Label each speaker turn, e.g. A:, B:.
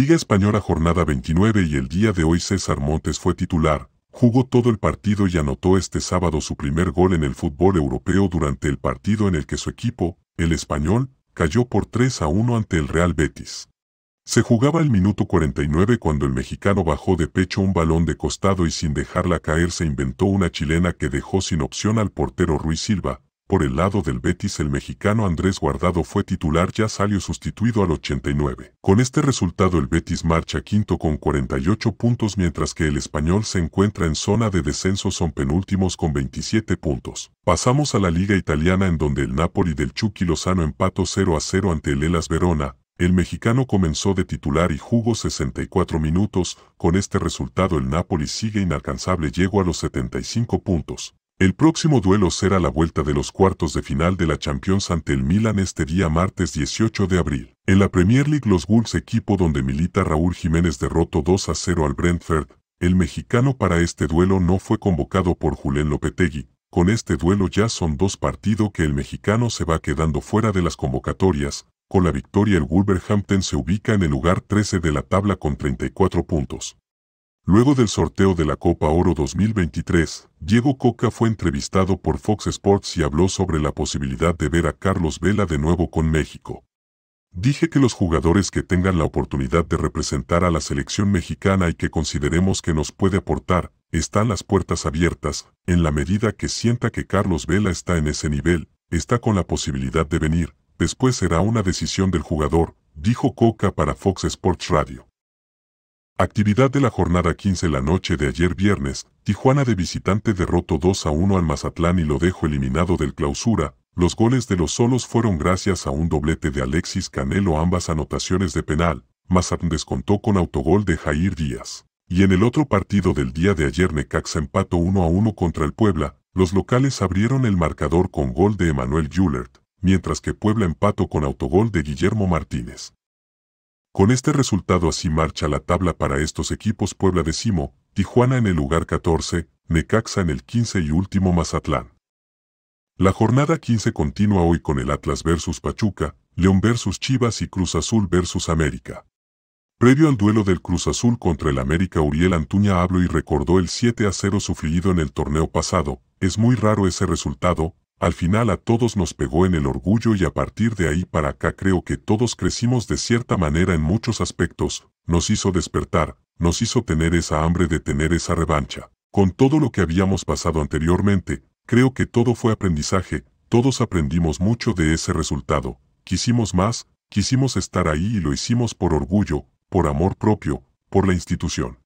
A: Liga Española jornada 29 y el día de hoy César Montes fue titular, jugó todo el partido y anotó este sábado su primer gol en el fútbol europeo durante el partido en el que su equipo, el español, cayó por 3 a 1 ante el Real Betis. Se jugaba el minuto 49 cuando el mexicano bajó de pecho un balón de costado y sin dejarla caer se inventó una chilena que dejó sin opción al portero Ruiz Silva, por el lado del Betis el mexicano Andrés Guardado fue titular ya salió sustituido al 89. Con este resultado el Betis marcha quinto con 48 puntos mientras que el español se encuentra en zona de descenso son penúltimos con 27 puntos. Pasamos a la liga italiana en donde el Napoli del Chucky Lozano empató 0 a 0 ante el Elas Verona, el mexicano comenzó de titular y jugó 64 minutos, con este resultado el Napoli sigue inalcanzable llegó a los 75 puntos. El próximo duelo será la vuelta de los cuartos de final de la Champions ante el Milan este día martes 18 de abril. En la Premier League los Bulls equipo donde milita Raúl Jiménez derrotó 2 a 0 al Brentford. El mexicano para este duelo no fue convocado por Julen Lopetegui. Con este duelo ya son dos partidos que el mexicano se va quedando fuera de las convocatorias. Con la victoria el Wolverhampton se ubica en el lugar 13 de la tabla con 34 puntos. Luego del sorteo de la Copa Oro 2023, Diego Coca fue entrevistado por Fox Sports y habló sobre la posibilidad de ver a Carlos Vela de nuevo con México. Dije que los jugadores que tengan la oportunidad de representar a la selección mexicana y que consideremos que nos puede aportar, están las puertas abiertas, en la medida que sienta que Carlos Vela está en ese nivel, está con la posibilidad de venir, después será una decisión del jugador, dijo Coca para Fox Sports Radio. Actividad de la jornada 15 la noche de ayer viernes, Tijuana de visitante derrotó 2 a 1 al Mazatlán y lo dejó eliminado del clausura. Los goles de los solos fueron gracias a un doblete de Alexis Canelo ambas anotaciones de penal. Mazatlán descontó con autogol de Jair Díaz. Y en el otro partido del día de ayer Necaxa empató 1 a 1 contra el Puebla, los locales abrieron el marcador con gol de Emanuel Jullert, mientras que Puebla empató con autogol de Guillermo Martínez. Con este resultado así marcha la tabla para estos equipos Puebla décimo, Tijuana en el lugar 14, Necaxa en el 15 y último Mazatlán. La jornada 15 continúa hoy con el Atlas versus Pachuca, León versus Chivas y Cruz Azul versus América. Previo al duelo del Cruz Azul contra el América Uriel Antuña habló y recordó el 7 a 0 sufrido en el torneo pasado, es muy raro ese resultado, al final a todos nos pegó en el orgullo y a partir de ahí para acá creo que todos crecimos de cierta manera en muchos aspectos, nos hizo despertar, nos hizo tener esa hambre de tener esa revancha. Con todo lo que habíamos pasado anteriormente, creo que todo fue aprendizaje, todos aprendimos mucho de ese resultado, quisimos más, quisimos estar ahí y lo hicimos por orgullo, por amor propio, por la institución.